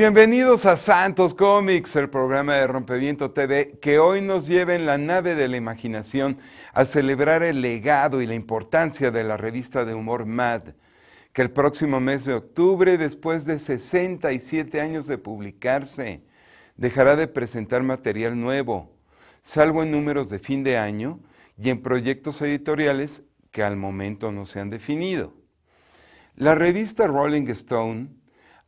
Bienvenidos a Santos Comics, el programa de Rompeviento TV, que hoy nos lleva en la nave de la imaginación a celebrar el legado y la importancia de la revista de humor Mad, que el próximo mes de octubre, después de 67 años de publicarse, dejará de presentar material nuevo, salvo en números de fin de año y en proyectos editoriales que al momento no se han definido. La revista Rolling Stone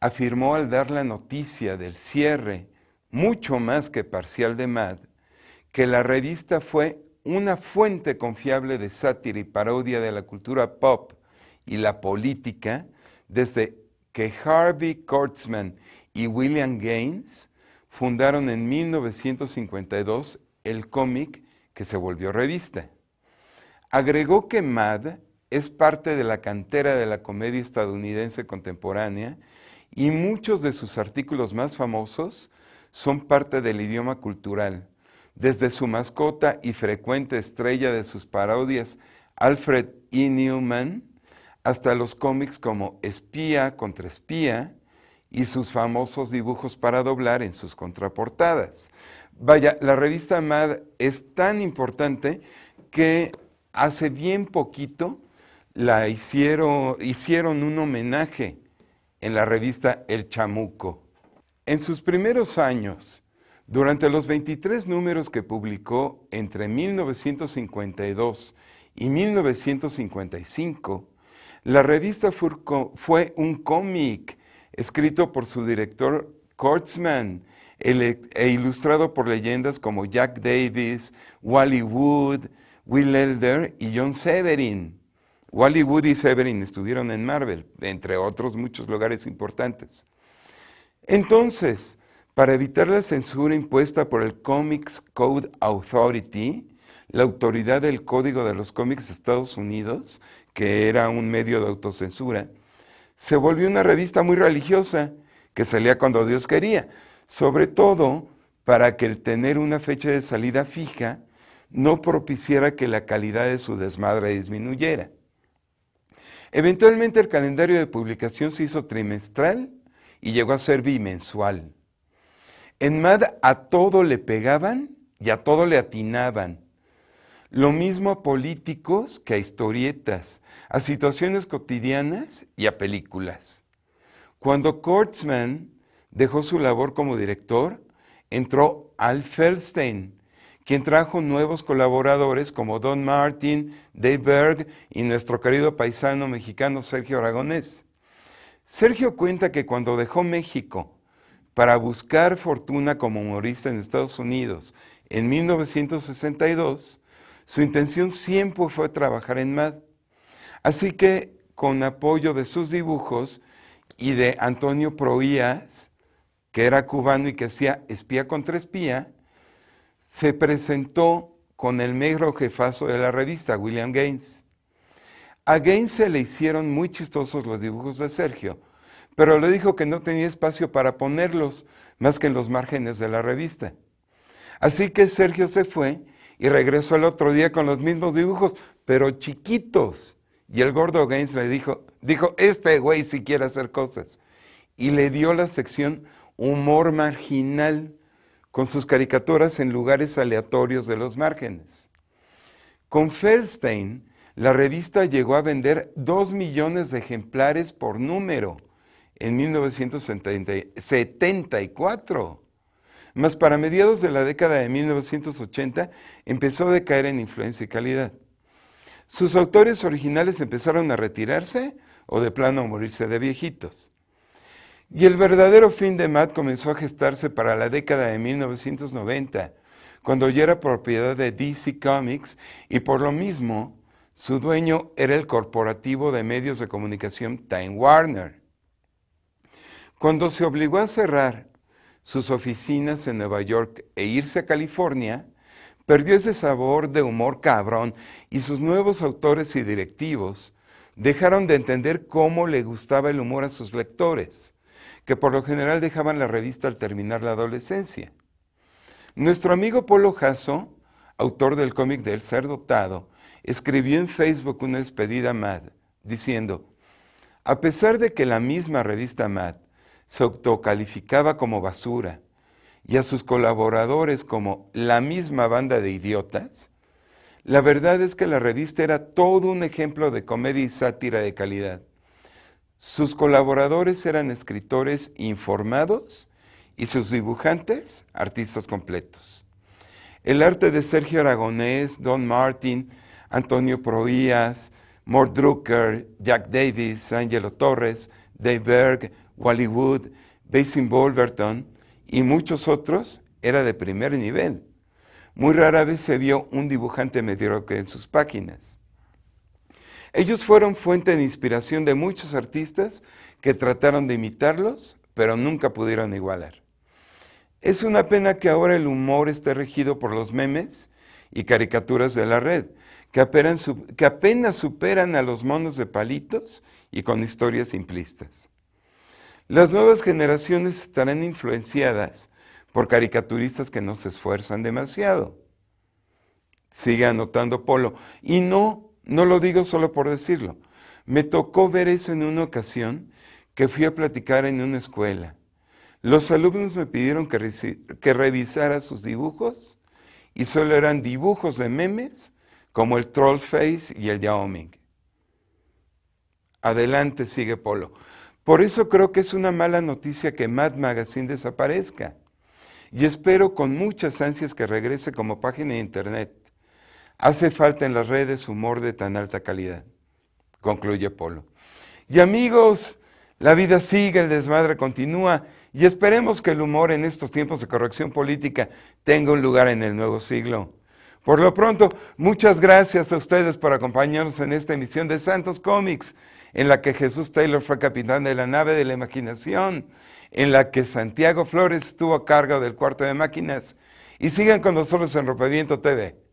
afirmó al dar la noticia del cierre, mucho más que parcial de Mad, que la revista fue una fuente confiable de sátira y parodia de la cultura pop y la política desde que Harvey Kurtzman y William Gaines fundaron en 1952 el cómic que se volvió revista. Agregó que Mad es parte de la cantera de la comedia estadounidense contemporánea y muchos de sus artículos más famosos son parte del idioma cultural. Desde su mascota y frecuente estrella de sus parodias, Alfred E. Newman, hasta los cómics como Espía contra Espía y sus famosos dibujos para doblar en sus contraportadas. Vaya, la revista Mad es tan importante que hace bien poquito la hicieron, hicieron un homenaje en la revista El Chamuco. En sus primeros años, durante los 23 números que publicó entre 1952 y 1955, la revista fue un cómic escrito por su director Kurtzman e, e ilustrado por leyendas como Jack Davis, Wally Wood, Will Elder y John Severin. Wally Wood y Severin estuvieron en Marvel, entre otros muchos lugares importantes. Entonces, para evitar la censura impuesta por el Comics Code Authority, la autoridad del Código de los Cómics de Estados Unidos, que era un medio de autocensura, se volvió una revista muy religiosa que salía cuando Dios quería, sobre todo para que el tener una fecha de salida fija no propiciara que la calidad de su desmadre disminuyera. Eventualmente el calendario de publicación se hizo trimestral y llegó a ser bimensual. En MAD a todo le pegaban y a todo le atinaban. Lo mismo a políticos que a historietas, a situaciones cotidianas y a películas. Cuando Kurtzman dejó su labor como director, entró Al Feldstein, quien trajo nuevos colaboradores como Don Martin, Dave Berg y nuestro querido paisano mexicano Sergio Aragonés. Sergio cuenta que cuando dejó México para buscar fortuna como humorista en Estados Unidos en 1962, su intención siempre fue trabajar en MAD. Así que, con apoyo de sus dibujos y de Antonio Proías, que era cubano y que hacía Espía contra Espía, se presentó con el negro jefazo de la revista, William Gaines. A Gaines se le hicieron muy chistosos los dibujos de Sergio, pero le dijo que no tenía espacio para ponerlos más que en los márgenes de la revista. Así que Sergio se fue y regresó el otro día con los mismos dibujos, pero chiquitos. Y el gordo Gaines le dijo, dijo, este güey si quiere hacer cosas. Y le dio la sección humor marginal con sus caricaturas en lugares aleatorios de los márgenes. Con Feldstein, la revista llegó a vender 2 millones de ejemplares por número en 1974. Mas para mediados de la década de 1980 empezó a decaer en influencia y calidad. Sus autores originales empezaron a retirarse o de plano a morirse de viejitos. Y el verdadero fin de Matt comenzó a gestarse para la década de 1990, cuando ya era propiedad de DC Comics y por lo mismo su dueño era el corporativo de medios de comunicación Time Warner. Cuando se obligó a cerrar sus oficinas en Nueva York e irse a California, perdió ese sabor de humor cabrón y sus nuevos autores y directivos dejaron de entender cómo le gustaba el humor a sus lectores que por lo general dejaban la revista al terminar la adolescencia. Nuestro amigo Polo Jasso, autor del cómic del ser dotado, escribió en Facebook una despedida a Mad diciendo, a pesar de que la misma revista Mad se autocalificaba como basura y a sus colaboradores como la misma banda de idiotas, la verdad es que la revista era todo un ejemplo de comedia y sátira de calidad. Sus colaboradores eran escritores informados y sus dibujantes artistas completos. El arte de Sergio Aragonés, Don Martin, Antonio Proías, Mort Drucker, Jack Davis, Angelo Torres, Dave Berg, Wally Wood, Basin Wolverton y muchos otros era de primer nivel. Muy rara vez se vio un dibujante mediocre en sus páginas. Ellos fueron fuente de inspiración de muchos artistas que trataron de imitarlos, pero nunca pudieron igualar. Es una pena que ahora el humor esté regido por los memes y caricaturas de la red, que apenas, superan a los monos de palitos y con historias simplistas. Las nuevas generaciones estarán influenciadas por caricaturistas que no se esfuerzan demasiado. Sigue anotando Polo. Y no, no lo digo solo por decirlo. Me tocó ver eso en una ocasión que fui a platicar en una escuela. Los alumnos me pidieron que, revisara sus dibujos y solo eran dibujos de memes como el troll face y el yaoming. Adelante, sigue Polo. Por eso creo que es una mala noticia que Mad Magazine desaparezca. Y espero con muchas ansias que regrese como página de internet. Hace falta en las redes humor de tan alta calidad, concluye Polo. Y amigos, la vida sigue, el desmadre continúa y esperemos que el humor en estos tiempos de corrección política tenga un lugar en el nuevo siglo. Por lo pronto, muchas gracias a ustedes por acompañarnos en esta emisión de Santos Comics, en la que Jesús Taylor fue capitán de la nave de la imaginación, en la que Santiago Flores estuvo a cargo del cuarto de máquinas. Y sigan con nosotros en Ropeviento TV.